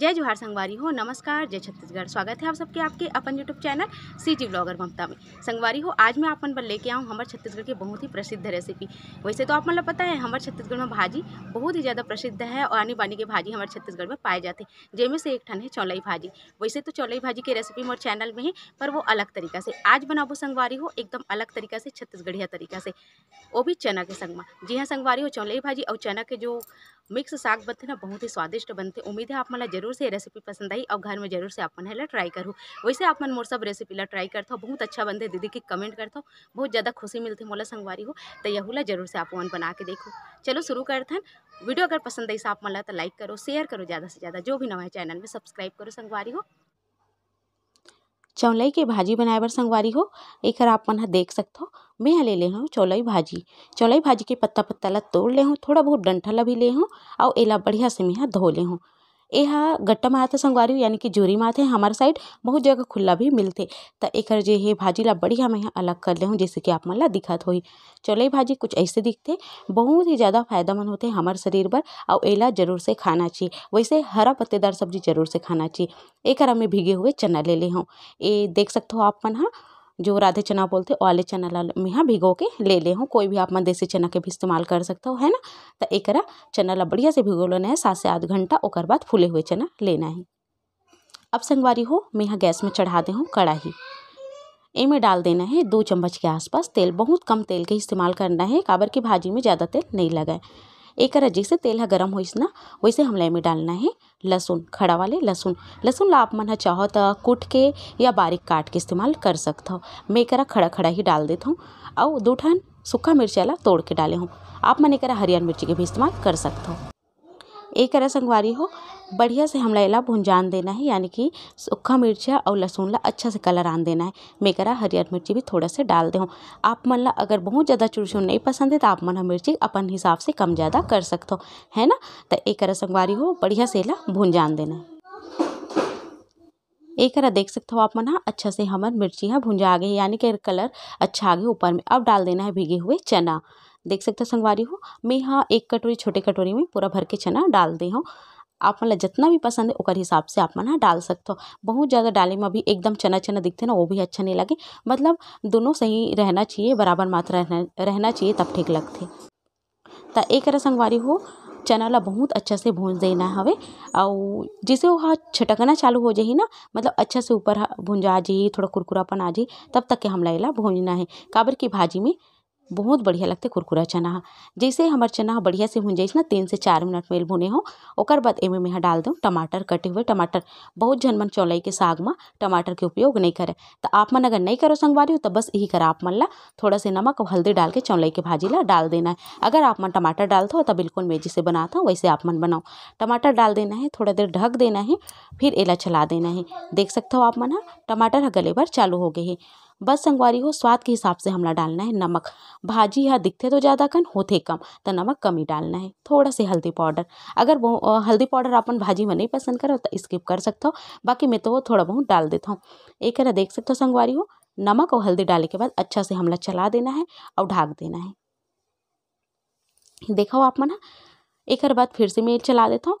जय जोहार संगवारी हो नमस्कार जय छत्तीसगढ़ स्वागत है आप सबके आपके अपन YouTube channel C G blogger Mamta में संगवारी हो आज मैं अपन पर लेके आऊँ हमारे छत्तीसगढ़ की बहुत ही प्रसिद्ध रेसिपी वैसे तो आप मतलब पता है हमारे छत्तीसगढ़ में भाजी बहुत ही ज़्यादा प्रसिद्ध है और आनी बानी की भाजी हमारे छत्तीसगढ़ में पाए जाते हैं जिनमें से एक ठन है चौलाई भाजी वैसे तो चौलाई भाजी की रेसिपी मेरे चैनल में है पर वो अलग तरीका से आज बनाबो संगवारी हो एकदम अलग तरीका से छत्तीसगढ़िया तरीका से वो भी चना के संगमा जी हाँ संगवारी हो चौलाई भाजी और चना के जो मिक्स साग बनते ना बहुत ही स्वादिष्ट बनते उम्मीद है आप मैं जरूर से रेसिपी पसंद आई और घर में जरूर से आप है ट्राई करूँ वैसे आप मन मोर सब रेसिपी ला ट्राई करता हो बहुत अच्छा बनते दीदी की कमेंट करता हूँ बहुत ज़्यादा खुशी मिलती मोला संगवारी हो तो यहूला जरूर से आप वन बना के देखो चलो शुरू करते हैं वीडियो अगर पसंद आई आप मला तो लाइक करो शेयर करो ज़्यादा से ज़्यादा जो भी नवा है चैनल में सब्सक्राइब करो संगवारी हो चौलई के भाजी बनाए बर संगवारी हो एक आप मन देख देख हो मैं ले ले हूँ चौलई भाजी चौलई भाजी के पत्ता पत्ता ला तोड़ ले हूँ थोड़ा बहुत डंठल भी ले हूँ और एला बढ़िया से मैं धो ले हूँ एहा गट्टा मारथे संगवारी यानी कि जोरी हैं हमारे साइड बहुत जगह खुला भी मिलते तो एक जो है भाजी ला बढ़िया मैं अलग कर ले जैसे कि आप मन ला दिखत हो चलो ये भाजी कुछ ऐसे दिखते बहुत ही ज़्यादा फायदामंद हैं हमारे शरीर पर और एला जरूर से खाना चाहिए वैसे हरा पत्तेदार सब्जी जरूर से खाना चाहिए एक हमें भीगे हुए चना ले ले हूँ ये देख सकते हो आप मन हाँ जो राधे चना बोलते हैं वाले चना में हाँ भिगो के ले ले हूँ कोई भी आप मैं देसी चना के भी इस्तेमाल कर सकते हो है ना तो एक चना ला बढ़िया से भिगो लेना है सात से आध घंटा और बाद फूले हुए चना लेना है अब संगवारी हो मैं यहाँ गैस में चढ़ा दे हूँ कड़ाही इमें डाल देना है दो चम्मच के आसपास तेल बहुत कम तेल के इस्तेमाल करना है काबर की भाजी में ज़्यादा तेल नहीं लगाए एक तरह जैसे तेल है गरम होइस ना वैसे हमला में डालना है लहसुन खड़ा वाले लहसुन लहसुन ला आप मन ह चाहो तो कूट के या बारीक काट के इस्तेमाल कर हो मैं तरह खड़ा खड़ा ही डाल देता हूँ और दो ठान सूखा मिरचा ला तोड़ के डाले हूँ आप मन एक हरियाणा मिर्ची के भी इस्तेमाल कर हो एक तरह संगवारी हो बढ़िया से हमला इला भुंजान देना है यानी कि सूखा मिर्चा और लहसुन ला अच्छा से कलर आन देना है मैं हरियर मिर्ची भी थोड़ा से डाल दे आप मन ला अगर बहुत ज़्यादा चुरचुर नहीं पसंद है तो आप मन मिर्ची अपन हिसाब से कम ज़्यादा कर सकते हो है ना तो एक करा संगवारी हो बढ़िया से इला भुंजान देना है एक हरा देख सकते हो आप मन अच्छा से हमार मिर्ची है हाँ भुंजा गए यानी कि कलर अच्छा आ गया ऊपर में अब डाल देना है भीगे हुए चना देख सकते हो संगवारी हो मैं यहाँ एक कटोरी छोटे कटोरी में पूरा भर के चना डाल दी हूँ आप मतलब जितना भी पसंद है उसके हिसाब से आप मन डाल सकते हो बहुत ज़्यादा डाले में भी एकदम चना चना दिखते ना वो भी अच्छा नहीं लगे मतलब दोनों सही रहना चाहिए बराबर मात्रा रहना रहना चाहिए तब ठीक लगते तो एक संगवारी हो चना ला बहुत अच्छा से भून देना हवे और जिसे वह छटकना चालू हो जाए ना मतलब अच्छा से ऊपर भुंजा जाइए थोड़ा कुरकुरापन आ जाए तब तक के हमला इला भूनना है काबर की भाजी में बहुत बढ़िया लगते कुरकुरा चना जैसे हमार चना बढ़िया से भून जाइस ना तीन से चार मिनट में भुने हो और बाद एम में डाल दूँ टमाटर कटे हुए टमाटर बहुत झन मन चौलाई के साग में टमाटर के उपयोग नहीं करे तो आप मन अगर नहीं करो संगवारी हो तो बस यही करा आप मन ला थोड़ा से नमक और हल्दी डाल के चौलाई के भाजी ला डाल देना है अगर आप मन टमाटर डालते हो तो बिल्कुल मेजी से बनाता हूँ वैसे आप मन बनाओ टमाटर डाल देना है थोड़ा देर ढक देना है फिर एला चला देना है देख सकते हो आप मन टमाटर गले भर चालू हो गए है बस संगवारी हो स्वाद के हिसाब से हमला डालना है नमक भाजी यहाँ दिखते तो ज़्यादा कन होते कम तो नमक कम ही डालना है थोड़ा सा हल्दी पाउडर अगर वो हल्दी पाउडर अपन भाजी में नहीं पसंद करो तो स्किप कर सकते हो बाकी मैं तो वो थोड़ा बहुत डाल देता हूँ एक हरा देख सकते हो संगवारी हो नमक और हल्दी डालने के बाद अच्छा से हमला चला देना है और ढाक देना है देखा हो आप मना एक हर बाद फिर से मैं चला देता हूँ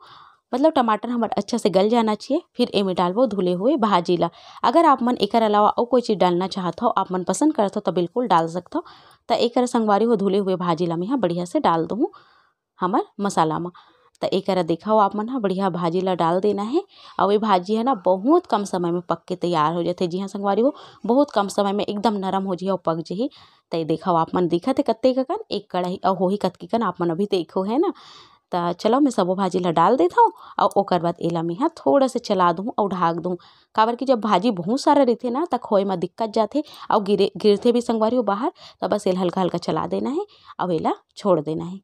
मतलब टमाटर हमार अच्छा से गल जाना चाहिए फिर एमें डालबो धुले हुए भाजी ला अगर आप मन एकर अलावा और कोई चीज़ डालना चाहत हो आप मन पसंद करता हो तो बिल्कुल डाल सकता हो तो एक संगवारी हो धुले हुए भाजी ला मैं यहाँ बढ़िया से डाल दूँ हमार मसाला में तो एक देखा आप मन हाँ बढ़िया भाजी ला डाल देना है और ये भाजी है ना बहुत कम समय में पक के तैयार हो जाते जी हाँ संगवारी हो बहुत कम समय में एकदम नरम हो जाए और पक जाही तो देखा आप मन दिखा थे कत्ते का कन एक कढ़ाई और हो ही कतकी कन आप मन अभी देखो है ना तो चलो मैं सबो भाजी ला डाल हूँ और ओकर बाद एला मेंहा थोड़ा सा चला दूँ और ढाक दूँ काबर कि जब भाजी बहुत सारा रहते ना तो खोए में दिक्कत जाते और गिरे गिरते भी संगवारी हो बाहर तो बस एला हल्का हल्का चला देना है और एला छोड़ देना है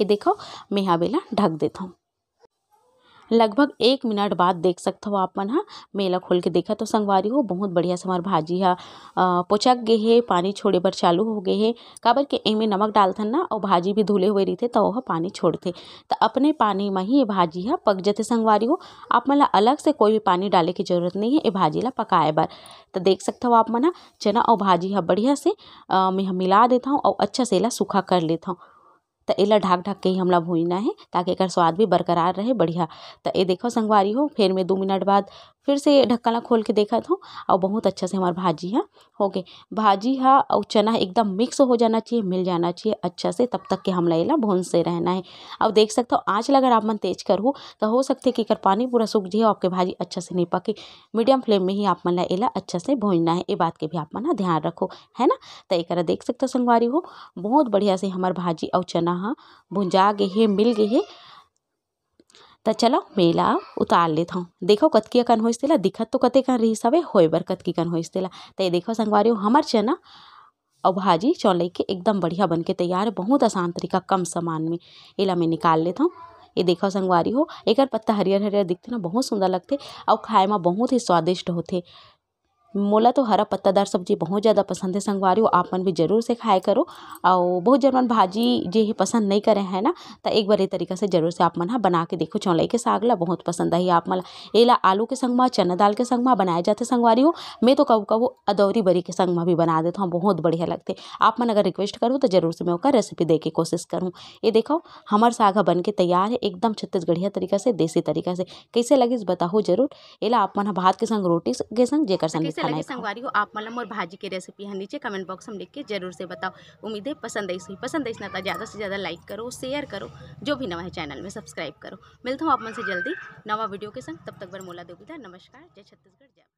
ये देखो मैं अब बेला ढक हूँ लगभग एक मिनट बाद देख सकते हो आप मन हाँ मेला खोल के देखा तो संगवारी हो बहुत बढ़िया से हमारे भाजी है हाँ। पोचक गए हे पानी छोड़े बर चालू हो गए हे काबर के एमे नमक डालथन ना और भाजी भी धुले हुए रहिथे तो वह पानी छोड़ते तो अपने पानी में ही ये भाजी है हाँ, पक जाते संगवारी हो आप मन अलग से कोई भी पानी डाले की जरूरत नहीं है ये भाजी ला पकाए बर तो देख सकते हो आप मन हाँ। चना और भाजी ह बढ़िया से मैं मिला देता हूँ और अच्छा से ला सूखा कर लेता हूँ तो एला ढाक ढाक के ही हमला भूनना है ताकि एक स्वाद भी बरकरार रहे बढ़िया तो ये देखो संगवारी हो फिर में दो मिनट बाद फिर से ढक्कन खोल के देखा हूँ तो, और बहुत अच्छा से हमार भाजी है हाँ, हो गए भाजी ह हाँ, और चना एकदम मिक्स हो जाना चाहिए मिल जाना चाहिए अच्छा से तब तक के हम लाइला भून से रहना है अब देख सकते हो आँच लगा आप मन तेज करो तो हो सकते कि अगर पानी पूरा सूख जाए आपके भाजी अच्छा से नहीं पके मीडियम फ्लेम में ही आप मन ला अच्छा से भूनना है ये बात के भी आप मन ध्यान रखो है ना तो एक देख सकते हो संगवारी हो बहुत बढ़िया से हमार भाजी और चना हाँ भुंजा गए है मिल गए हे त चलो मेला उतार लेता हूँ देखो कतकी अकन हो तेला दिखत तो कते कन रही सब हो बर कतकी कन हो तेला तो ये देखो संगवारी हमर चना और भाजी चौल के एकदम बढ़िया बनके तैयार बहुत आसान तरीका कम सामान में एला मैं निकाल लेता हूँ ये देखो संगवारी हो एक पत्ता हरियर हरियर दिखते ना बहुत सुंदर लगते और खाए में बहुत ही स्वादिष्ट होते मोला तो हरा पत्तादार सब्जी बहुत ज़्यादा पसंद है संगवारी हो आप मन भी जरूर से खाए करो और बहुत जन मन भाजी जे पसंद नहीं करे है ना तो एक बार ये तरीका से जरूर से आप मन हाँ बना के देखो चौलाई के साग ला बहुत पसंद आई आप मन एला आलू के संग चना दाल के संग में बनाए जाते संगवारी हो मैं तो कबू कबू अदौरी बरी के संग भी बना देता हूँ बहुत बढ़िया लगते आप मन अगर रिक्वेस्ट करूँ तो जरूर से मैं उसका रेसिपी दे के कोशिश करूँ ये देखो हमारे साग बन के तैयार है एकदम छत्तीसगढ़िया तरीका से देसी तरीका से कैसे लगे बताओ जरूर एला आप मन हाँ, भात के संग रोटी के संग जेकर संग अच्छा लगे संगवारी हो आप मतलब मोर भाजी के रेसिपी है नीचे कमेंट बॉक्स में लिख के जरूर से बताओ उम्मीद है पसंद आई सही पसंद आई ना तो ज़्यादा से ज़्यादा लाइक करो शेयर करो जो भी नवा है चैनल में सब्सक्राइब करो मिलता हूँ आप मन से जल्दी नवा वीडियो के संग तब तक बर मोला देवी नमस्कार जय छत्तीसगढ़ जय